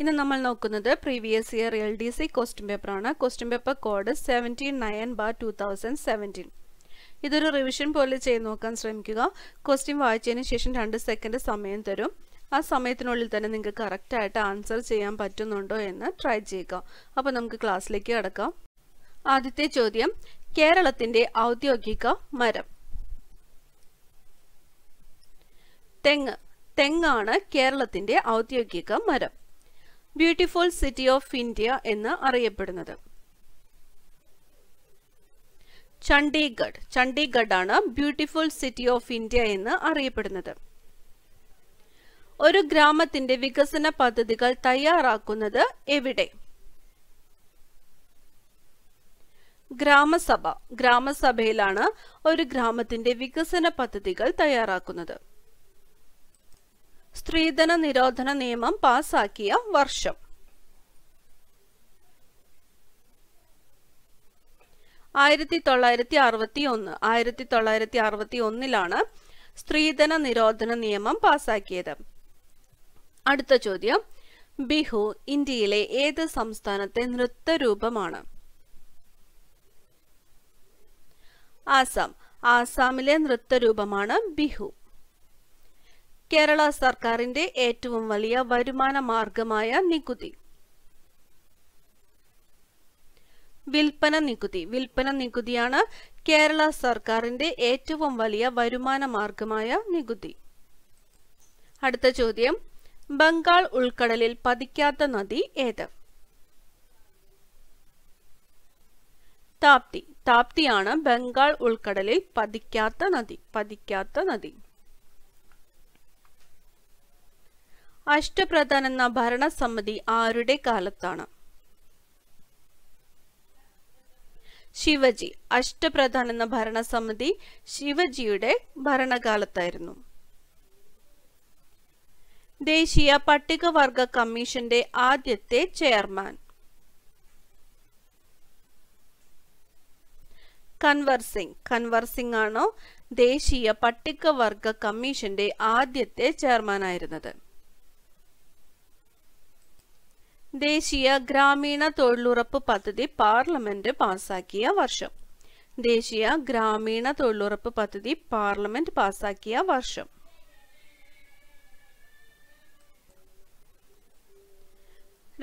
ഇന്ന് നമ്മൾ നോക്കുന്നത് previous year L D C question പേപ്പറാണ് question paper code seventeen nine bar two thousand seventeen ഇതൊരു റിവിഷൻ പോലെ ചെയ്ത് നോക്കാൻ ശ്രമിക്കുക ക്വസ്റ്റ്യൻ വായിച്ചതിന് ശേഷം രണ്ട് സെക്കൻഡ് സമയം തരും ആ സമയത്തിനുള്ളിൽ തന്നെ നിങ്ങൾക്ക് കറക്റ്റായിട്ട് ആൻസർ ചെയ്യാൻ പറ്റുന്നുണ്ടോ എന്ന് ട്രൈ ചെയ്യുക അപ്പോൾ നമുക്ക് ക്ലാസ്സിലേക്ക് കിടക്കാം ആദ്യത്തെ ചോദ്യം കേരളത്തിൻ്റെ ഔദ്യോഗിക മരം തെങ്ങ് തെങ്ങാണ് കേരളത്തിൻ്റെ ഔദ്യോഗിക മരം ബ്യൂട്ടിഫുൾ സിറ്റി ഓഫ് ഇന്ത്യ എന്ന് അറിയപ്പെടുന്നത് ചണ്ഡീഗഡ് ചണ്ഡീഗഡ് ആണ് ബ്യൂട്ടിഫുൾ സിറ്റി ഓഫ് ഇന്ത്യ എന്ന് അറിയപ്പെടുന്നത് ഒരു ഗ്രാമത്തിന്റെ വികസന പദ്ധതികൾ തയ്യാറാക്കുന്നത് എവിടെ ഗ്രാമസഭ ഗ്രാമസഭയിലാണ് ഒരു ഗ്രാമത്തിന്റെ വികസന പദ്ധതികൾ തയ്യാറാക്കുന്നത് സ്ത്രീധന നിരോധന നിയമം പാസാക്കിയ വർഷം ആയിരത്തി തൊള്ളായിരത്തി അറുപത്തി ഒന്ന് ആയിരത്തി തൊള്ളായിരത്തി അറുപത്തി ഒന്നിലാണ് സ്ത്രീധന നിരോധന നിയമം പാസാക്കിയത് അടുത്ത ചോദ്യം ബിഹു ഇന്ത്യയിലെ ഏത് സംസ്ഥാനത്തെ നൃത്ത രൂപമാണ് ആസാം ആസാമിലെ നൃത്ത രൂപമാണ് ബിഹു കേരള സർക്കാരിന്റെ ഏറ്റവും വലിയ വരുമാന മാർഗമായ നികുതി വിൽപ്പന നികുതി വിൽപ്പന നികുതിയാണ് കേരള സർക്കാരിന്റെ ഏറ്റവും വലിയ വരുമാന മാർഗമായ നികുതി അടുത്ത ചോദ്യം ബംഗാൾ ഉൾക്കടലിൽ പതിക്കാത്ത നദി ഏത് താപ്തി താപ്തിയാണ് ബംഗാൾ ഉൾക്കടലിൽ പതിക്കാത്ത നദി പതിക്കാത്ത നദി അഷ്ടപ്രധാൻ എന്ന ഭരണസമിതി ആരുടെ കാലത്താണ് ശിവജി അഷ്ടപ്രധാൻ എന്ന ഭരണസമിതി ശിവജിയുടെ ഭരണകാലത്തായിരുന്നു ദേശീയ പട്ടികവർഗ കമ്മീഷന്റെ ആദ്യത്തെ ചെയർമാൻ കൻവർ സിംഗ് കൻവർ സിംഗ് ആണോ ദേശീയ പട്ടികവർഗ കമ്മീഷന്റെ ആദ്യത്തെ ചെയർമാനായിരുന്നത് ദേശീയ ഗ്രാമീണ തൊഴിലുറപ്പ് പദ്ധതി പാർലമെന്റ് പാസാക്കിയ വർഷം ദേശീയ ഗ്രാമീണ തൊഴിലുറപ്പ് പദ്ധതി പാർലമെന്റ് പാസാക്കിയ വർഷം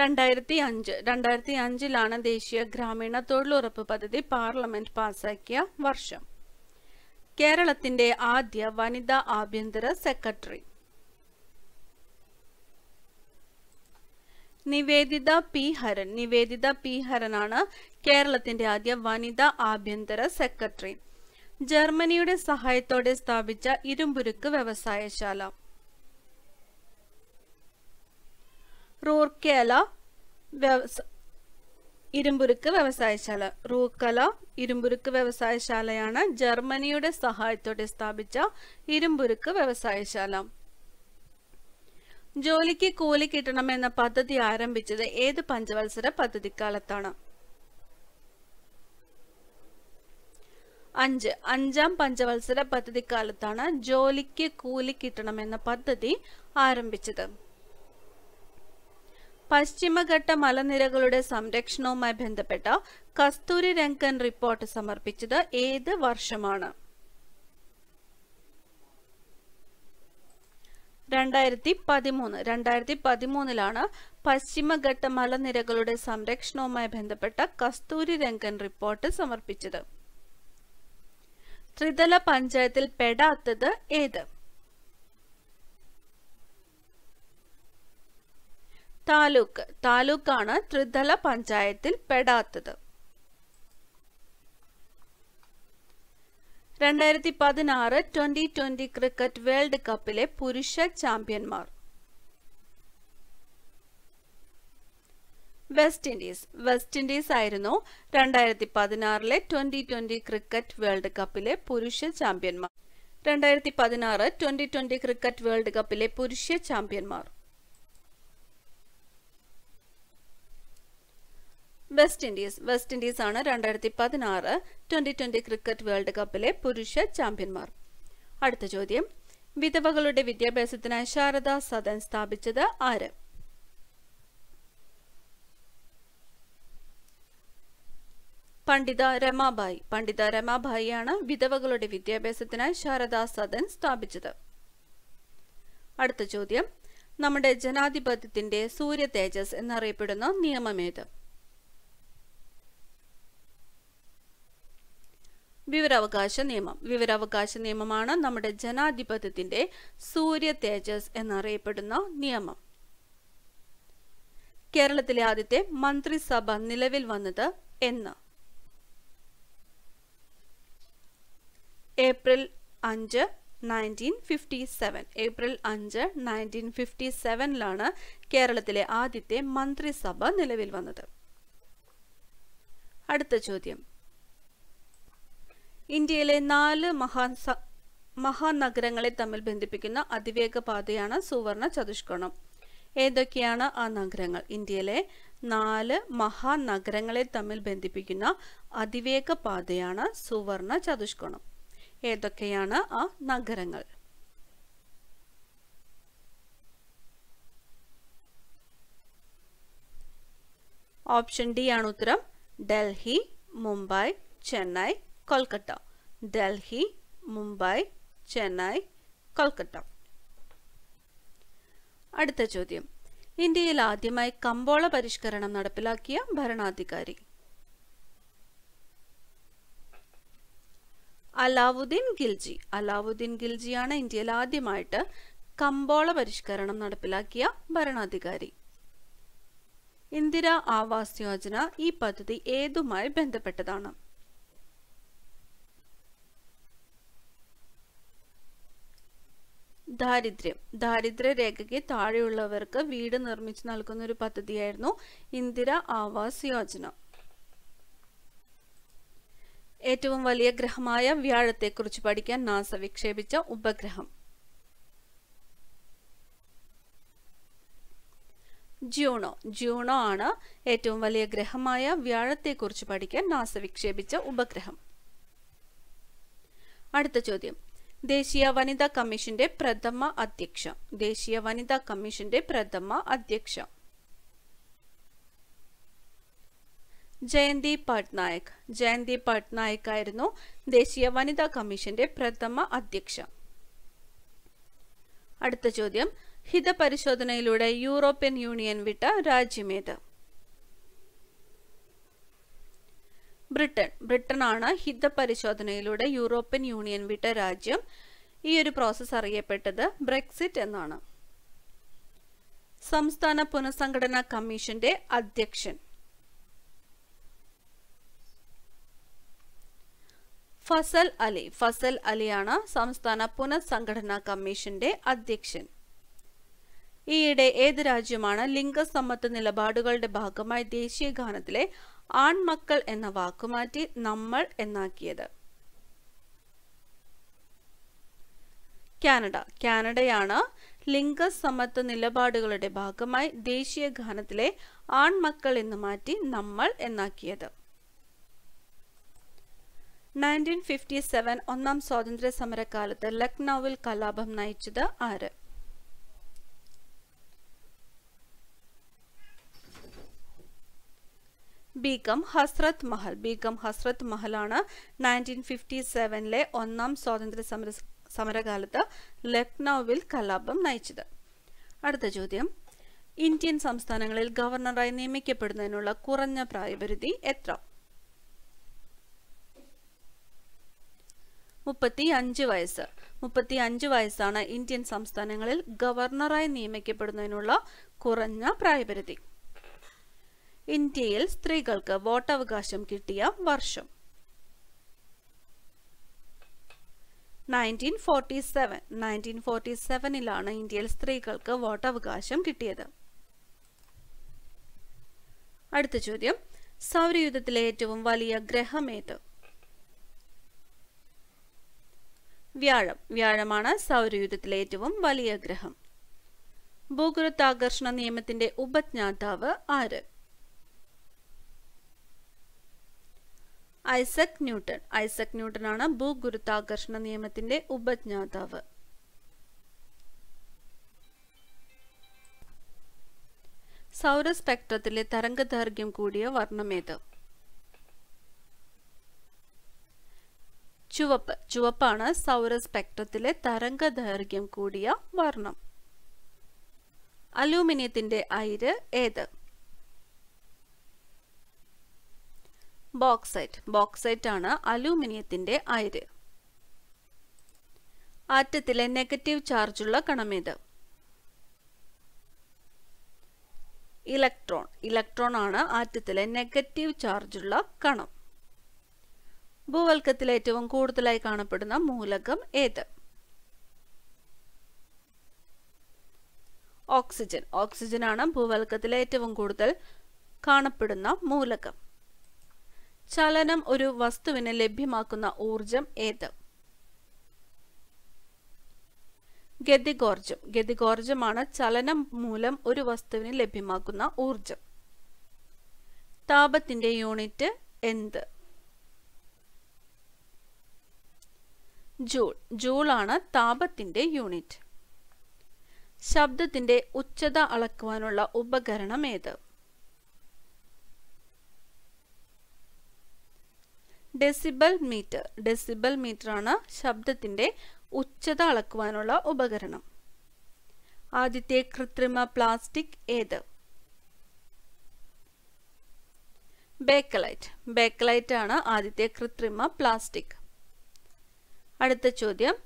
രണ്ടായിരത്തി അഞ്ച് രണ്ടായിരത്തി അഞ്ചിലാണ് ദേശീയ ഗ്രാമീണ തൊഴിലുറപ്പ് പദ്ധതി പാർലമെന്റ് പാസാക്കിയ വർഷം കേരളത്തിന്റെ ആദ്യ വനിതാ ആഭ്യന്തര secretary Nivedita P Haran Nivedita P ഹരനാണ് കേരളത്തിന്റെ ആദ്യ വനിതാ ആഭ്യന്തര സെക്രട്ടറി ജർമ്മനിയുടെ സഹായത്തോടെ സ്ഥാപിച്ച ഇരുമ്പുരുക്ക് വ്യവസായശാല റൂർക്കേല ഇരുമ്പുരുക്ക് വ്യവസായശാല റൂക്കല ഇരുമ്പുരുക്ക് വ്യവസായശാലയാണ് ജർമ്മനിയുടെ സഹായത്തോടെ സ്ഥാപിച്ച ഇരുമ്പുരുക്ക് വ്യവസായശാല ജോലിക്ക് കൂലി കിട്ടണമെന്ന പദ്ധതി ആരംഭിച്ചത് ഏത് പഞ്ചവത്സര പദ്ധതിക്കാലത്താണ് അഞ്ച് അഞ്ചാം പഞ്ചവത്സര പദ്ധതിക്കാലത്താണ് ജോലിക്ക് കൂലി കിട്ടണമെന്ന പദ്ധതി ആരംഭിച്ചത് പശ്ചിമഘട്ട മലനിരകളുടെ സംരക്ഷണവുമായി ബന്ധപ്പെട്ട കസ്തൂരി രംഗൻ റിപ്പോർട്ട് സമർപ്പിച്ചത് ഏത് വർഷമാണ് രണ്ടായിരത്തി പതിമൂന്ന് രണ്ടായിരത്തി പതിമൂന്നിലാണ് പശ്ചിമഘട്ട മലനിരകളുടെ സംരക്ഷണവുമായി ബന്ധപ്പെട്ട കസ്തൂരി രംഗൻ റിപ്പോർട്ട് സമർപ്പിച്ചത് ത്രിതല പഞ്ചായത്തിൽ പെടാത്തത് ഏത് താലൂക്ക് താലൂക്കാണ് ത്രിതല പഞ്ചായത്തിൽ പെടാത്തത് രണ്ടായിരത്തി പതിനാറ് ട്വന്റി ട്വന്റി ക്രിക്കറ്റ് വേൾഡ് കപ്പിലെ പുരുഷ ചാമ്പ്യന്മാർ വെസ്റ്റ് ഇൻഡീസ് വെസ്റ്റ് ഇൻഡീസ് ആയിരുന്നു രണ്ടായിരത്തി പതിനാറിലെ ട്വന്റി ട്വന്റി ക്രിക്കറ്റ് വേൾഡ് കപ്പിലെ പുരുഷ ചാമ്പ്യന്മാർ രണ്ടായിരത്തി പതിനാറ് ട്വന്റി ട്വന്റി ക്രിക്കറ്റ് വേൾഡ് കപ്പിലെ പുരുഷ ചാമ്പ്യന്മാർ വെസ്റ്റ് ഇൻഡീസ് വെസ്റ്റ് ഇൻഡീസ് ആണ് രണ്ടായിരത്തി പതിനാറ് ട്വന്റി ട്വന്റി ക്രിക്കറ്റ് വേൾഡ് കപ്പിലെ പുരുഷ ചാമ്പ്യന്മാർ അടുത്ത ചോദ്യം വിധവകളുടെ വിദ്യാഭ്യാസത്തിനായി ശാരദ സദൻ സ്ഥാപിച്ചത് ആര് പണ്ഡിത രമാബായി പണ്ഡിത രമാബായിയാണ് വിധവകളുടെ വിദ്യാഭ്യാസത്തിനായി ശാരദ സദൻ സ്ഥാപിച്ചത് അടുത്ത ചോദ്യം നമ്മുടെ ജനാധിപത്യത്തിന്റെ സൂര്യ തേജസ് എന്നറിയപ്പെടുന്ന നിയമമേത് വിവരാവകാശ നിയമം വിവരാവകാശ നിയമമാണ് നമ്മുടെ ജനാധിപത്യത്തിന്റെ സൂര്യ തേജസ് എന്നറിയപ്പെടുന്ന നിയമം കേരളത്തിലെ ആദ്യത്തെ മന്ത്രിസഭ നിലവിൽ വന്നത് എന്ന് ഏപ്രിൽ അഞ്ച് നയൻറ്റീൻ ഫിഫ്റ്റി സെവൻ ഏപ്രിൽ അഞ്ച് നയൻറ്റീൻ ഫിഫ്റ്റി സെവനിലാണ് കേരളത്തിലെ ആദ്യത്തെ മന്ത്രിസഭ നിലവിൽ വന്നത് അടുത്ത ചോദ്യം ഇന്ത്യയിലെ നാല് മഹാ മഹാനഗരങ്ങളെ തമ്മിൽ ബന്ധിപ്പിക്കുന്ന അതിവേഗ പാതയാണ് സുവർണ ചതുഷ്കോണം ഏതൊക്കെയാണ് ആ നഗരങ്ങൾ ഇന്ത്യയിലെ നാല് മഹാനഗരങ്ങളെ തമ്മിൽ ബന്ധിപ്പിക്കുന്ന അതിവേഗ പാതയാണ് സുവർണ ചതുഷ്കോണം ഏതൊക്കെയാണ് ആ നഗരങ്ങൾ ഓപ്ഷൻ ഡി ആണ് ഉത്തരം ഡൽഹി മുംബൈ ചെന്നൈ കൊൽക്കത്ത ഡൽഹി മുംബൈ ചെന്നൈ കൊൽക്കത്ത അടുത്ത ചോദ്യം ഇന്ത്യയിൽ ആദ്യമായി കമ്പോള പരിഷ്കരണം നടപ്പിലാക്കിയ ഭരണാധികാരി അലാവുദ്ദീൻ ഗിൽജി അലാവുദ്ദീൻ ഗിൽജിയാണ് ഇന്ത്യയിൽ ആദ്യമായിട്ട് കമ്പോള പരിഷ്കരണം നടപ്പിലാക്കിയ ഭരണാധികാരി ഇന്ദിര ആവാസ് യോജന ഈ പദ്ധതി ഏതുമായി ബന്ധപ്പെട്ടതാണ് ദാരിദ്ര്യം ദാരിദ്ര്യ രേഖയ്ക്ക് താഴെയുള്ളവർക്ക് വീട് നിർമ്മിച്ചു നൽകുന്ന ഒരു പദ്ധതിയായിരുന്നു ഇന്ദിര ആവാസ് യോജന ഏറ്റവും വലിയ ഗ്രഹമായ വ്യാഴത്തെക്കുറിച്ച് പഠിക്കാൻ നാസ വിക്ഷേപിച്ച ഉപഗ്രഹം ജ്യൂണോ ജ്യൂണോ ആണ് ഏറ്റവും വലിയ ഗ്രഹമായ വ്യാഴത്തെക്കുറിച്ച് പഠിക്കാൻ നാസ വിക്ഷേപിച്ച ഉപഗ്രഹം അടുത്ത ചോദ്യം ദേശീയ വനിതാ കമ്മീഷന്റെ പ്രഥമ അധ്യക്ഷ ദേശീയ വനിതാ കമ്മീഷന്റെ പ്രഥമ അധ്യക്ഷ ജയന്തി പട്നായക് ജയന്തി പട്നായക് ആയിരുന്നു ദേശീയ വനിതാ കമ്മീഷന്റെ പ്രഥമ അധ്യക്ഷ അടുത്ത ചോദ്യം ഹിതപരിശോധനയിലൂടെ യൂറോപ്യൻ യൂണിയൻ വിട്ട രാജ്യമേത് ബ്രിട്ടൻ ബ്രിട്ടനാണ് ഹിത പരിശോധനയിലൂടെ യൂറോപ്യൻ യൂണിയൻ വിട്ട രാജ്യം ഈ ഒരു പ്രോസസ് അറിയപ്പെട്ടത് ബ്രെക്സിറ്റ് എന്നാണ് സംസ്ഥാന പുനഃസംഘടനാ കമ്മീഷന്റെ അധ്യക്ഷൻ ഫസൽ അലി ഫസൽ അലിയാണ് സംസ്ഥാന പുനഃസംഘടനാ കമ്മീഷന്റെ അധ്യക്ഷൻ ഈയിടെ ഏത് രാജ്യമാണ് ലിംഗസമ്മത്വ നിലപാടുകളുടെ ഭാഗമായി ദേശീയ ഗാനത്തിലെ ആൺമക്കൾ എന്ന വാക്കുമാറ്റി നമ്മൾ എന്നാക്കിയത് കാനഡ കാനഡയാണ് ലിംഗസമത്വ നിലപാടുകളുടെ ഭാഗമായി ദേശീയ ഗാനത്തിലെ ആൺമക്കൾ എന്ന് മാറ്റി നമ്മൾ എന്നാക്കിയത് നയൻറ്റീൻ ഫിഫ്റ്റി സെവൻ ഒന്നാം സ്വാതന്ത്ര്യ സമരകാലത്ത് ലക്നൌവിൽ കലാപം നയിച്ചത് ആര് ബീഗം ഹസ്രത് മഹൽ ബീഗം ഹസ്രത് മഹലാണ് നയൻറ്റീൻ ഫിഫ്റ്റി സെവനിലെ ഒന്നാം സ്വാതന്ത്ര്യ സമര സമരകാലത്ത് ലക്നൌവിൽ കലാപം നയിച്ചത് അടുത്ത ചോദ്യം ഇന്ത്യൻ സംസ്ഥാനങ്ങളിൽ ഗവർണറായി നിയമിക്കപ്പെടുന്നതിനുള്ള കുറഞ്ഞ പ്രായപരിധി എത്ര മുപ്പത്തി അഞ്ച് വയസ്സ് മുപ്പത്തി അഞ്ച് വയസ്സാണ് ഇന്ത്യൻ സംസ്ഥാനങ്ങളിൽ ഗവർണറായി നിയമിക്കപ്പെടുന്നതിനുള്ള കുറഞ്ഞ പ്രായപരിധി ഇന്ത്യയിൽ സ്ത്രീകൾക്ക് വോട്ടവകാശം കിട്ടിയ വർഷം nineteen forty seven nineteen forty സെവനിലാണ് ഇന്ത്യയിൽ സ്ത്രീകൾക്ക് വോട്ടവകാശം കിട്ടിയത് അടുത്ത ചോദ്യം സൗരയുദ്ധത്തിലെ ഏറ്റവും വലിയ ഗ്രഹമേത് വ്യാഴം വ്യാഴമാണ് സൗരയുദ്ധത്തിലെ ഏറ്റവും വലിയ ഗ്രഹം ഭൂഗുരുത്താകർഷണ നിയമത്തിന്റെ ഉപജ്ഞാതാവ് ആര് ഐസക് ന്യൂട്ടൺ ഐസക് ന്യൂട്ടനാണ് ഭൂഗുരുത്വാകർഷണ നിയമത്തിന്റെ ഉപജ്ഞാതാവ് സൗരസ്പെക്ട്രത്തിലെ തരംഗദൈർഘ്യം കൂടിയ വർണ്ണമേത് ചുവപ്പ് ചുവപ്പാണ് സൗരസ്പെക്ട്രത്തിലെ തരംഗദൈർഘ്യം കൂടിയ വർണ്ണം അലൂമിനിയത്തിന്റെ അയിര് ഏത് ബോക്സൈറ്റ് ബോക്സൈറ്റ് ആണ് അലൂമിനിയത്തിന്റെ അയര് ആറ്റത്തിലെ നെഗറ്റീവ് ചാർജുള്ള കണമേത് ഇലക്ട്രോൺ ഇലക്ട്രോൺ ആണ് ആറ്റത്തിലെ നെഗറ്റീവ് ചാർജുള്ള കണം ഭൂവൽക്കത്തിൽ ഏറ്റവും കൂടുതലായി കാണപ്പെടുന്ന മൂലകം ഏത് ഓക്സിജൻ ഓക്സിജൻ ആണ് ഭൂവൽക്കത്തിൽ ഏറ്റവും കൂടുതൽ കാണപ്പെടുന്ന മൂലകം ചലനം ഒരു വസ്തുവിന് ലഭ്യമാക്കുന്ന ഊർജം ഏത് ഗതികോർജം ഗതികോർജമാണ് ചലനം മൂലം ഒരു വസ്തുവിന് ലഭ്യമാക്കുന്ന ഊർജം താപത്തിന്റെ യൂണിറ്റ് എന്ത് ജൂൾ ജൂളാണ് താപത്തിന്റെ യൂണിറ്റ് ശബ്ദത്തിന്റെ ഉച്ചത അളക്കുവാനുള്ള ഉപകരണം ഏത് ഡെസിബൽ മീറ്റർ ഡെസിബൽ മീറ്റർ ആണ് ശബ്ദത്തിൻ്റെ ഉച്ചത അളക്കുവാനുള്ള ഉപകരണം ആദ്യത്തെ കൃത്രിമ പ്ലാസ്റ്റിക് ഏത് ബേക്കലൈറ്റ് ബേക്കലൈറ്റ് ആണ് ആദ്യത്തെ കൃത്രിമ പ്ലാസ്റ്റിക് അടുത്ത ചോദ്യം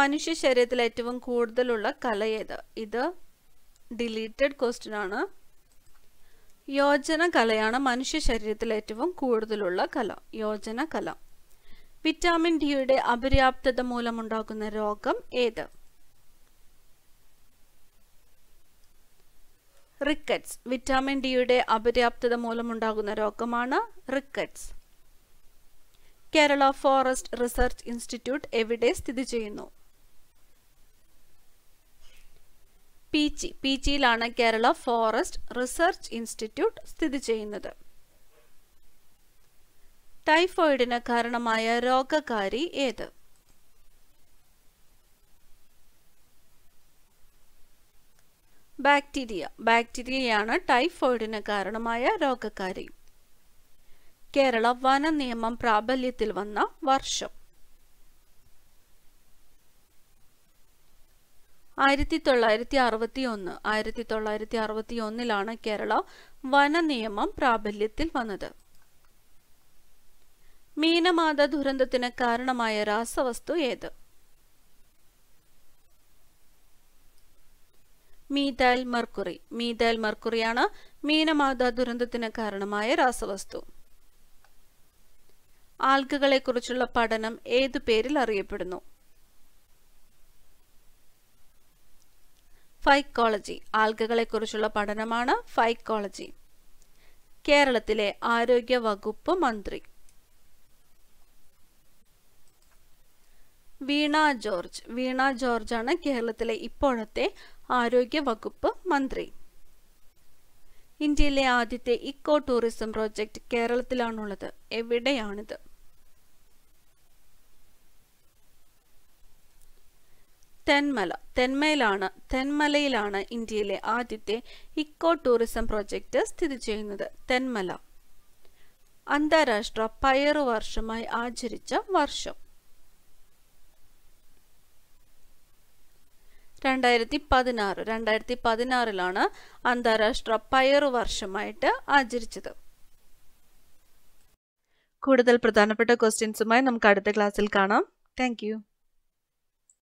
മനുഷ്യ ശരീരത്തിൽ ഏറ്റവും കൂടുതലുള്ള കല ഏത് ഇത് ഡിലീറ്റഡ് ക്വസ്റ്റ്യൻ ആണ് യോജന കലയാണ് മനുഷ്യ ശരീരത്തിൽ ഏറ്റവും കൂടുതലുള്ള കല യോജന കല വിറ്റാമിൻ ഡിയുടെ അപര്യാപ്തത മൂലമുണ്ടാകുന്ന രോഗം ഏത് റിക്കറ്റ്സ് വിറ്റാമിൻ ഡിയുടെ അപര്യാപ്തത മൂലമുണ്ടാകുന്ന രോഗമാണ് rickets Kerala forest research institute എവിടെ സ്ഥിതി ചെയ്യുന്നു പീച്ചി പീച്ചിയിലാണ് കേരള ഫോറസ്റ്റ് റിസർച്ച് ഇൻസ്റ്റിറ്റ്യൂട്ട് സ്ഥിതി ചെയ്യുന്നത് ടൈഫോയിഡിന് കാരണമായ രോഗകാരി ഏത് ബാക്ടീരിയ ബാക്ടീരിയയാണ് ടൈഫോയിഡിന് കാരണമായ രോഗകാരി കേരള വന നിയമം പ്രാബല്യത്തിൽ വന്ന വർഷം ആയിരത്തി തൊള്ളായിരത്തി അറുപത്തി ഒന്ന് ആയിരത്തി തൊള്ളായിരത്തി അറുപത്തി ഒന്നിലാണ് കേരള വന നിയമം പ്രാബല്യത്തിൽ വന്നത് മീനമാത ദുരന്തത്തിന് കാരണമായ രാസവസ്തു ഏത് മീതാൽ മർക്കുറി മീതാൽ മർക്കുറിയാണ് മീനമാത ദുരന്തത്തിന് കാരണമായ രാസവസ്തു ആൽഗകളെക്കുറിച്ചുള്ള പഠനം ഏതു പേരിൽ അറിയപ്പെടുന്നു ഫൈക്കോളജി ആൽഗകളെക്കുറിച്ചുള്ള പഠനമാണ് ഫൈക്കോളജി കേരളത്തിലെ ആരോഗ്യ വകുപ്പ് മന്ത്രി വീണ ജോർജ് വീണ ആണ് കേരളത്തിലെ ഇപ്പോഴത്തെ ആരോഗ്യ വകുപ്പ് മന്ത്രി ഇന്ത്യയിലെ ആദ്യത്തെ ഇക്കോ ടൂറിസം പ്രോജക്റ്റ് കേരളത്തിലാണുള്ളത് എവിടെയാണിത് തെന്മല തെന്മയിലാണ് തെന്മലയിലാണ് ഇന്ത്യയിലെ ആദ്യത്തെ ഇക്കോ ടൂറിസം പ്രോജക്റ്റ് സ്ഥിതി ചെയ്യുന്നത് തെന്മല അന്താരാഷ്ട്ര പയറു വർഷമായി ആചരിച്ച വർഷം രണ്ടായിരത്തി പതിനാറ് രണ്ടായിരത്തി പതിനാറിലാണ് അന്താരാഷ്ട്ര പയറു വർഷമായിട്ട് ആചരിച്ചത് കൂടുതൽ പ്രധാനപ്പെട്ട ക്വസ്റ്റ്യൻസുമായി നമുക്ക് അടുത്ത ക്ലാസ്സിൽ കാണാം താങ്ക്